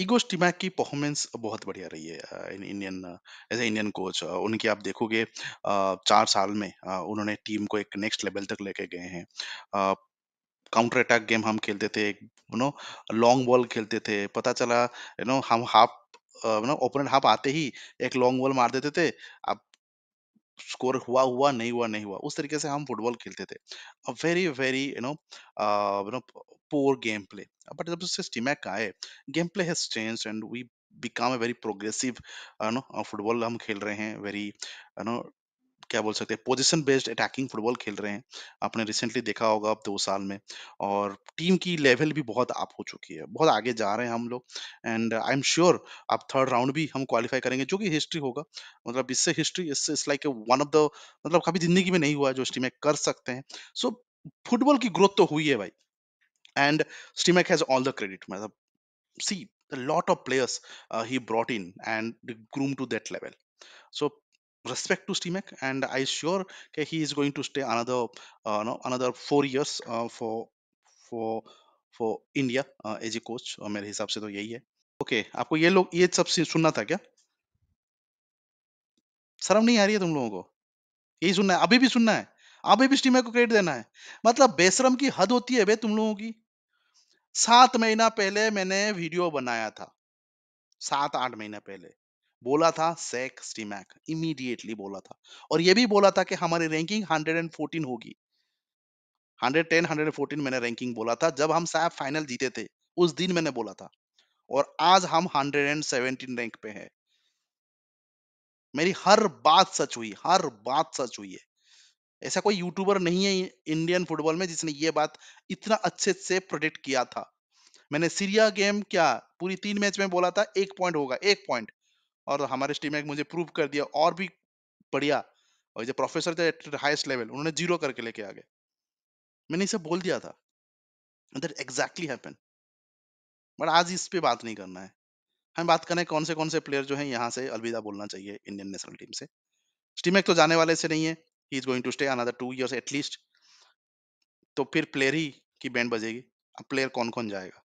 Ego Stimac की performance बहुत बढ़िया रही है in Indian as a Indian coach उनकी आप देखोगे चार साल में उन्होंने टीम को एक नेक्स्ट लेवल तक लेके गए हैं काउंटर अटैक गेम हम खेलते थे यू नो लॉन्ग बॉल खेलते थे पता चला यू नो हम half you know opponent half आते ही एक लॉन्ग बॉल मार देते थे अब स्कोर हुआ हुआ नहीं हुआ नहीं हुआ उस तरीके से हम फुटबॉल खेलते थे a very very you know you know poor game play but जब उससे स्टीमैक आए game play has change and we become a very progressive no football हम खेल रहे हैं वेरी नो क्या बोल सकते हैं पोजिशन बेस्ड अटैकिंग फुटबॉल खेल रहे हैं आपने रिसेंटली देखा होगा अब दो साल में और टीम की लेवल भी बहुत अप हो चुकी है बहुत आगे जा रहे हैं हम लोग एंड आई एम श्योर आप थर्ड राउंड भी हम क्वालिफाई करेंगे जो कि हिस्ट्री होगा मतलब इससे हिस्ट्री इससे इस लाइक वन ऑफ द मतलब कभी जिंदगी में नहीं हुआ जो स्टीमेक कर सकते हैं सो so, फुटबॉल की ग्रोथ तो हुई है भाई and Stimac has all the credit मतलब see a lot of players uh, he brought in and groomed to that level respect to Steemek and I sure okay, he is going to stay another uh, no, another four years uh, for for for India uh, as a coach. मेरे हिसाब से तो यही है okay okay, आपको ये लोग ये सब सुनना था क्या शर्म नहीं आ रही है तुम लोगों को यही सुनना है अभी भी सुनना है अभी भी Steemek को credit देना है मतलब बेशरम की हद होती है बे तुम लोगों की सात महीना पहले मैंने वीडियो बनाया था सात आठ महीना पहले बोला था सेक स्टीमैक इमीडिएटली बोला था और यह भी बोला था कि हमारी रैंकिंग 114 होगी 110 114 मैंने रैंकिंग बोला था जब हम सैफ फाइनल जीते थे उस दिन मैंने बोला था और आज हम 117 रैंक पे हैं मेरी हर बात सच हुई हर बात सच हुई है ऐसा कोई यूट्यूबर नहीं है इंडियन फुटबॉल में जिसने ये बात इतना अच्छे से प्रोडिक्ट किया था मैंने सीरिया गेम क्या पूरी तीन मैच में बोला था एक पॉइंट होगा एक पॉइंट और हमारे टीम ने मुझे प्रूव कर दिया और भी बढ़िया और जो प्रोफेसर थे हाईएस्ट लेवल उन्होंने जीरो करके लेके आ गए मैंने इसे बोल दिया था दैट एग्जैक्टली हैपन बट आज इस पे बात नहीं करना है हम बात करें कौन से कौन से प्लेयर जो हैं यहाँ से अलविदा बोलना चाहिए इंडियन नेशनल टीम से स्टीमेक तो जाने वाले से नहीं है he is going to stay another two years at least तो फिर प्लेयर ही की बैंड बजेगी अब प्लेयर कौन कौन जाएगा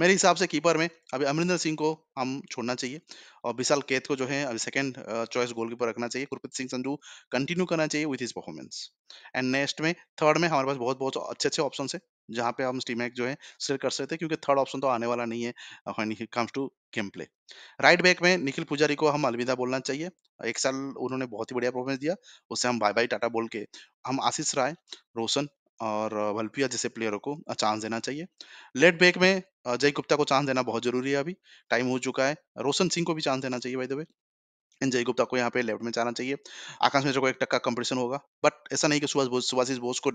मेरे हिसाब से कीपर में अभी अमरिंदर सिंह को हम छोड़ना चाहिए और विशाल केत को जो है अभी सेकंड चॉइस गोलकीपर रखना चाहिए गुरप्रीत सिंह संजू कंटिन्यू करना चाहिए with his performance and next में थर्ड में हमारे पास बहुत बहुत अच्छे अच्छे ऑप्शन है जहाँ पे हम स्टीमैक जो है सेल कर सकते हैं क्योंकि थर्ड ऑप्शन तो आने वाला नहीं है comes to game play right back में निखिल पुजारी को हम अलविदा बोलना चाहिए एक साल उन्होंने बहुत ही बढ़िया परफॉर्मेंस दिया उससे हम बाय बाय टाटा बोल के हम आशीष राय रोशन और वल्पिया जैसे प्लेयरों को चांस देना चाहिए लेफ्ट बैक में जय गुप्ता को चांस देना बहुत जरूरी है अभी टाइम हो चुका है रोशन सिंह को भी चांस देना चाहिए भाई द एंड जय गुप्ता को यहाँ पे लेफ्ट में जाना चाहिए आकाश मिश्र को एक टक्का कंपटीशन होगा बट ऐसा नहीं कि सुभाष बोस सुभाषिष बोस को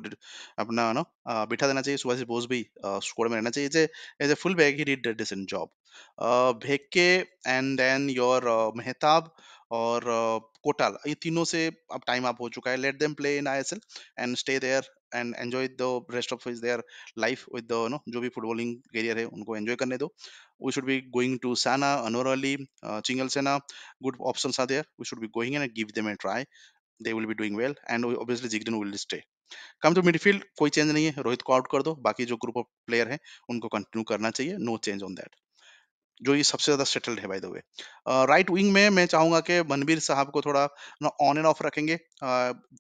अपना ना बिठा देना चाहिए सुभाषिष बोस भी स्कोर में रहना चाहिए as a full back he did decent job Bheke and then your Mehtab uh, और कोटाल ये तीनों से अब टाइम आप हो चुका है let them play in I S L and stay there and enjoy the rest of is their life with the no जो भी फुटबॉलिंग करियर है उनको एंजॉय करने दो we should be going to Sana Ali Chinglensana good option are there we should be going and give them a try they will be doing well and obviously Jeakson will stay come to midfield कोई change नहीं है रोहित को out कर दो बाकी जो group of player है उनको कंटिन्यू करना चाहिए नो चेंज ऑन दैट जो ये सबसे ज्यादा सेटल्ड है by the way right wing में मैं चाहूंगा कि मनबीर साहब को थोड़ा ना ऑन एंड ऑफ रखेंगे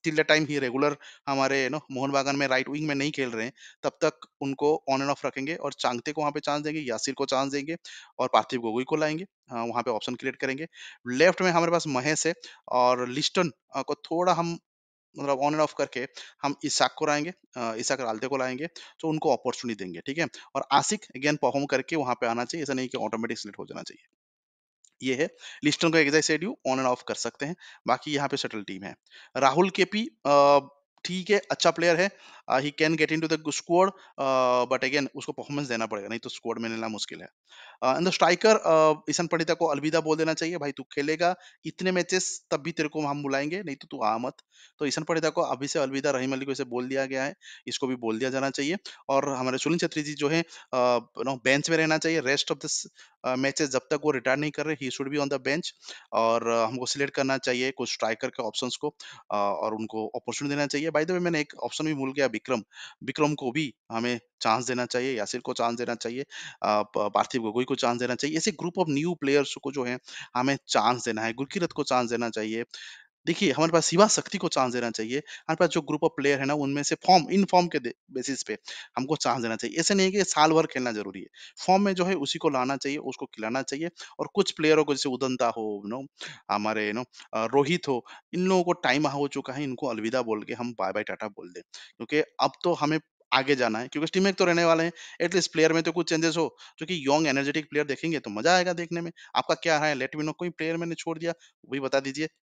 till the time he regular हमारे नो मोहन बागान में राइट विंग में नहीं खेल रहे हैं तब तक उनको ऑन एंड ऑफ रखेंगे और चांगते को वहाँ पे चांस देंगे यासिर को चांस देंगे और पार्थिव गोगोई को लाएंगे वहाँ पे ऑप्शन क्रिएट करेंगे लेफ्ट में हमारे पास महेश है और लिस्टन को थोड़ा हम मतलब ऑन एंड ऑफ करके हम इसाक को लाएंगे इसाक रालते को लाएंगे तो उनको अपॉर्चुनिटी देंगे ठीक है और आसिक अगेन परफॉर्म करके वहां पे आना चाहिए ऐसा नहीं कि ऑटोमेटिक सिलेक्ट हो जाना चाहिए ये है लिस्टन का एग्जाइज शेड्यूल ऑन एंड ऑफ कर सकते हैं बाकी यहाँ पे सेटल टीम है राहुल के ठीक है अच्छा प्लेयर है he can get into the squad but again उसको परफॉर्मेंस देना पड़ेगा नहीं तो स्क्वाड में लेना मुश्किल है एंड द स्ट्राइकर ईशान पंडिता को अलविदा बोल देना चाहिए भाई तू खेलेगा इतने मैचेस तब भी तेरे को हम बुलाएंगे नहीं तो तू आ मत तो ईशान पंडिता को अभी से अलविदा रहीम अली को इसे बोल दिया गया है इसको भी बोल दिया जाना चाहिए और हमारे सुनील छत्री जी जो है नो बेंच में रहना चाहिए रेस्ट ऑफ द मैचेस जब तक वो रिटायर नहीं कर रहे he should be on the bench और uh, हमको सिलेक्ट करना चाहिए कुछ स्ट्राइकर के ऑप्शन को uh, और उनको अपॉर्चुनिटी देना चाहिए बाई द वे मैंने एक ऑप्शन भी भूल गया विक्रम विक्रम को भी हमें चांस देना चाहिए यासिर को चांस देना चाहिए पार्थिव गोगोई को चांस देना चाहिए ऐसे ग्रुप ऑफ न्यू प्लेयर्स को जो है हमें चांस देना है गुरकीरत को चांस देना चाहिए देखिए हमारे पास युवा शक्ति को चांस देना चाहिए हमारे पास जो ग्रुप ऑफ प्लेयर है ना उनमें से फॉर्म इन फॉर्म के बेसिस पे हमको चांस देना चाहिए ऐसे नहीं कि साल भर खेलना जरूरी है फॉर्म में जो है उसी को लाना चाहिए उसको खिलाना चाहिए और कुछ प्लेयरों को जैसे उदंता हो नो हमारे नो रोहित हो इन लोगों को टाइम हो चुका है इनको अलविदा बोल के हम बाय बाय टाटा बोल दें क्योंकि अब तो हमें आगे जाना है क्योंकि टीम एक तो रहने वाले हैं एटलीस्ट प्लेयर में तो कुछ चेंजेस हो जो कि यंग एनर्जेटिक प्लेयर देखेंगे तो मजा आएगा देखने में आपका क्या है लेट मी नो कोई प्लेयर मैंने छोड़ दिया वही बता दीजिए